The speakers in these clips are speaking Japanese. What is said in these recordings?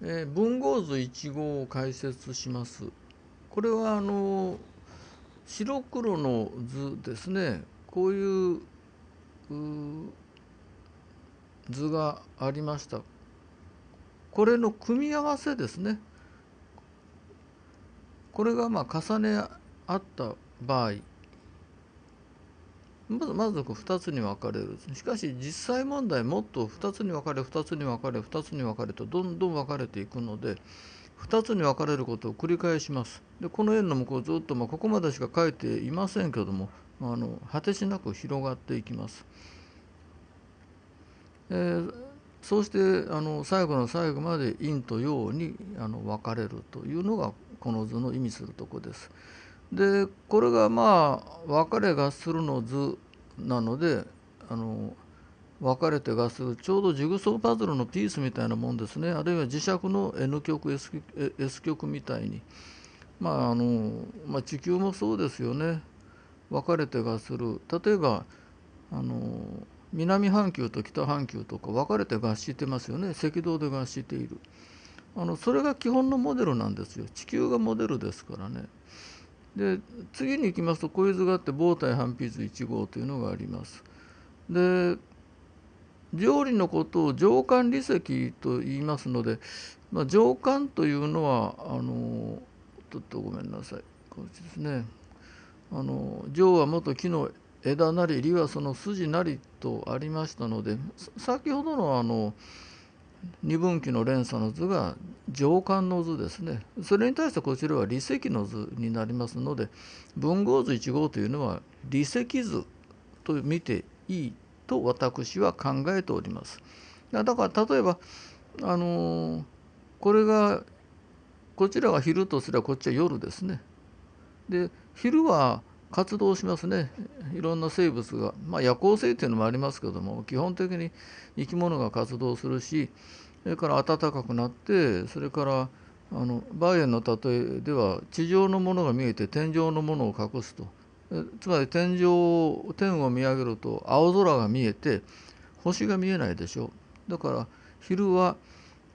えー、文豪図1号を解説します。これはあの白黒の図ですね。こういう図がありました。これの組み合わせですね。これがまあ重ね合った場合。まずまず2つに分かれるしかし実際問題もっと2つに分かれ2つに分かれ2つに分かれとどんどん分かれていくので2つに分かれることを繰り返しますでこの円の向こうずっと、まあ、ここまでしか書いていませんけども、まあ、あの果てしなく広がっていきます、えー、そうしてあの最後の最後まで陰と陽にあの分かれるというのがこの図の意味するとこです。でこれがまあ別れがするの図なのであの別れてがするちょうどジグソーパズルのピースみたいなもんですねあるいは磁石の N 極 S, S 極みたいにまああの、まあ、地球もそうですよね別れてがする例えばあの南半球と北半球とか分かれて合致してますよね赤道で合致しているあのそれが基本のモデルなんですよ地球がモデルですからね。で次に行きますと小伊があって防体半皮図1号というのがあります。で上理のことを上官理石と言いますので、まあ、上官というのはあのちょっとごめんなさいこっちですね。あの上は元木の枝なり理はその筋なりとありましたので先ほどのあの二分岐の連鎖の図が上巻の図ですねそれに対してこちらは離石の図になりますので文豪図1号というのは離石図と見ていいと私は考えております。だから例えばあのー、これがこちらが昼とすればこっちは夜ですね。で昼は活動しますねいろんな生物が、まあ、夜行性というのもありますけども基本的に生き物が活動するしそれから暖かくなってそれからあのバイエンの例えでは地上のものが見えて天井のものを隠すとつまり天井を天を見上げると青空が見えて星が見えないでしょうだから昼は、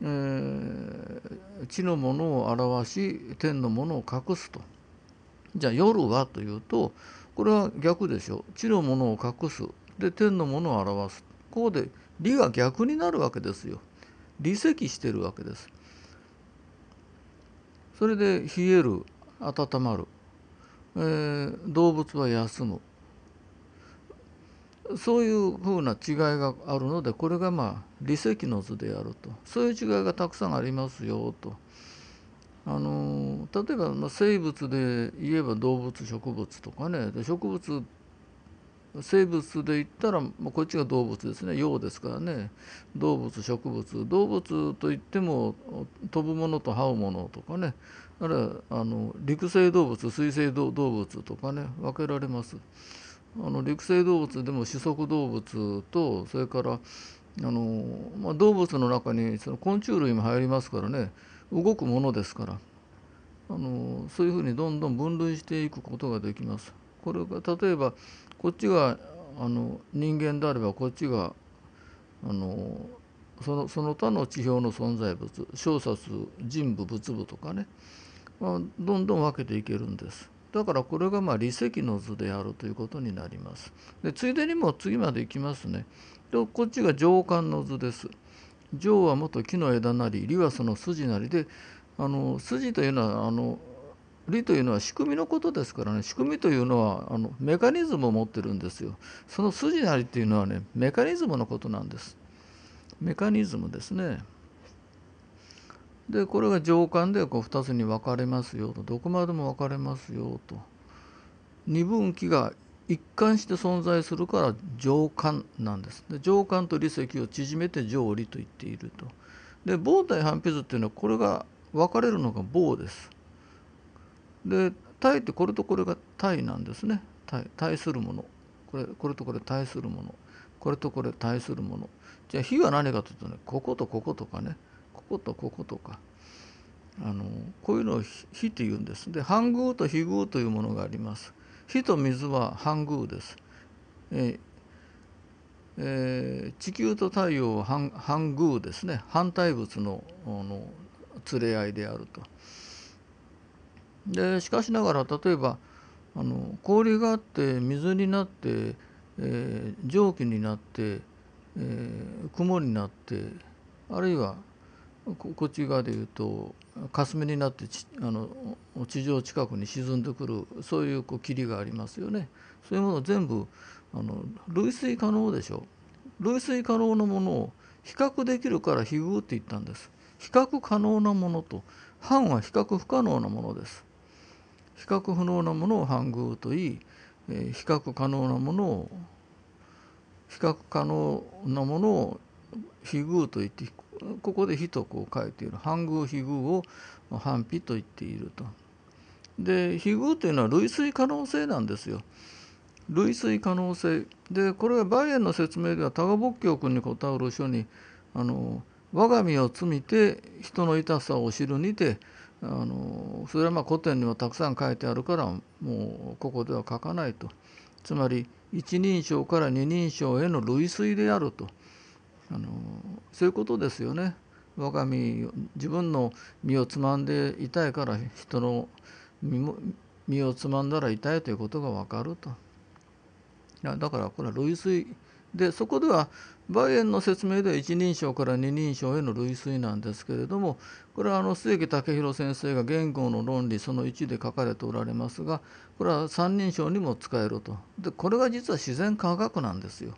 えー、地のものを表し天のものを隠すと。じゃあ夜はというとこれは逆でしょ地のものを隠すで天のものを表すここで理が逆になるわけですよ理積してるわけですそれで冷える温まる、えー、動物は休むそういうふうな違いがあるのでこれがまあ理積の図であるとそういう違いがたくさんありますよと。あのー例えば、まあ、生物で言えば動物植物とかねで植物生物で言ったら、まあ、こっちが動物ですね用ですからね動物植物動物といっても飛ぶものと這うものとかねあるいはあの陸生動物水生動物とかね分けられますあの陸生動物でも四足動物とそれからあの、まあ、動物の中にその昆虫類も入りますからね動くものですから。あのそういうふうにどんどん分類していくことができます。これが例えばこっちがあの人間であればこっちがあのそのその他の地表の存在物小冊人部仏部とかね、まあ、どんどん分けていけるんです。だからこれがまあ理石の図であるということになります。でついでにも次まで行きますね。でこっちが上巻の図です。上は元木の枝なり、理はその筋なりで、あの筋というのはあの理というのは仕組みのことですからね仕組みというのはあのメカニズムを持ってるんですよその筋なりっていうのはねメカニズムのことなんですメカニズムですねでこれが上巻でこう2つに分かれますよとどこまでも分かれますよと二分岐が一貫して存在するから上巻なんですで上巻と理石を縮めて上理と言っているとで膨体反比図っていうのはこれが分かれるのが棒です。で体ってこれとこれが体なんですね体対するものこれこれとこれ対するものこれとこれ対するものじゃあ火は何かというとねこことこことかねこことこことかあのこういうのをって言うんですで半宮と非宮というものがあります火と水は半宮です、えーえー、地球と太陽は半半宮ですね反対物のの連れ合いであると。でしかしながら例えばあの氷があって水になって、えー、蒸気になって、えー、雲になってあるいはこっち側でいうと霞になってあの地上近くに沈んでくるそういうこう霧がありますよねそういうものを全部あの類推可能でしょ類推可能のものを比較できるから比喩って言ったんです。比較可能なものと反は比較不可能なものです。比較不能なものを反偶と言い、え比較可能なものを比較可能なものを非偶と言ってここで「比」とこう書いている反偶非偶を反比と言っていると。で非偶というのは類推可能性なんですよ。類推可能性でこれはバイエンの説明では多賀仏教君に答える書にあの我が身を積みて人の痛さを知るにてあのそれはまあ古典にもたくさん書いてあるからもうここでは書かないとつまり一人称から二人称への類推であるとあのそういうことですよね。我が身自分の身をつまんで痛いから人の身も身をつまんだら痛いということが分かると。だからこれは類推でそこではバイエンの説明では一人称から二人称への類推なんですけれどもこれはあの末木武弘先生が言語の論理その1で書かれておられますがこれは三人称にも使えるとでこれが実は自然科学なんですよ。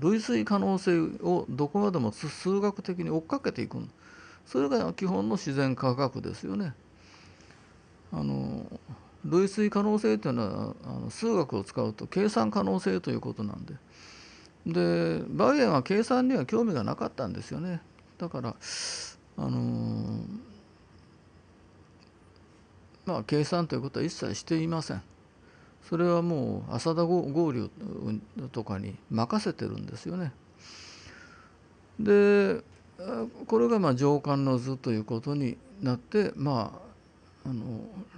類推可能性をどこまでも数学的に追っかけていくそれが基本の自然科学ですよね。あの類推可能性というのはあの数学を使うと計算可能性ということなんで。でバイエンは計算には興味がなかったんですよねだからあのまあ計算ということは一切していませんそれはもう浅田合流とかに任せてるんですよねでこれがまあ上官の図ということになってまああの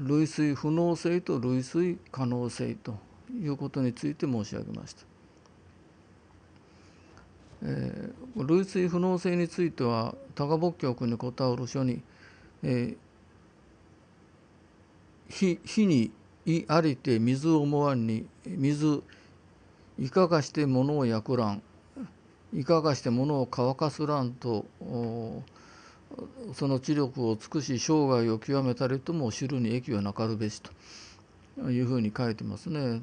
類推不能性と類推可能性ということについて申し上げました。えー、類推不能性については高牧教君に答える書に、えー、火にいありて水を思わんに水いかがして物を焼くらんいかがして物を乾かすらんとその知力を尽くし生涯を極めたりとも知るに益はなかるべしというふうに書いてますね。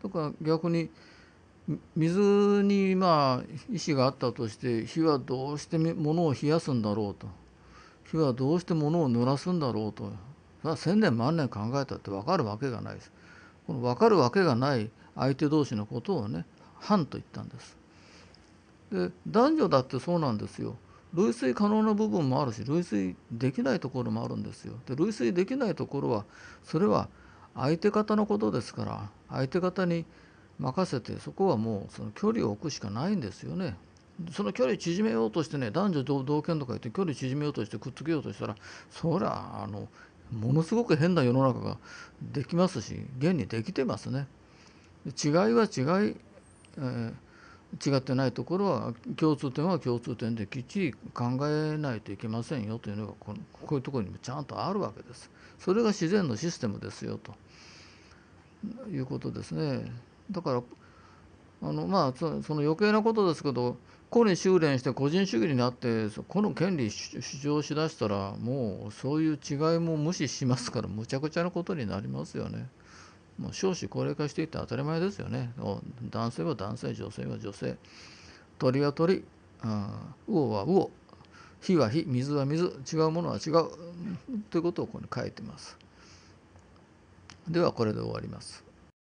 とか逆に水にまあ石があったとして火はどうして物を冷やすんだろうと火はどうして物を濡らすんだろうとそれは千年万年考えたって分かるわけがないです。この分かるわけがない相手同士のことをね反と言ったんです。で男女だってそうなんですよ。類推可能な部分もあるし類推できないところもあるんですよ。で類推できないところはそれは相手方のことですから相手方に任せてそこはもうその距離を置くしかないんですよね。その距離縮めようとしてね男女同権とか言って距離縮めようとしてくっつけようとしたらそりゃあのものすごく変な世の中ができますし現にできてますね。違いは違い、えー、違ってないところは共通点は共通点できっちり考えないといけませんよというのがこのこういうところにもちゃんとあるわけです。それが自然のシステムですよということですね。だからあのまあその余計なことですけど個に修練して個人主義になってこの権利主張しだしたらもうそういう違いも無視しますからむちゃくちゃなことになりますよね。もう少子高齢化していって当たり前ですよね。男性は男性女性は女性鳥は鳥魚は魚火は火水は水違うものは違うということをここに書いてます。ではこれで終わります。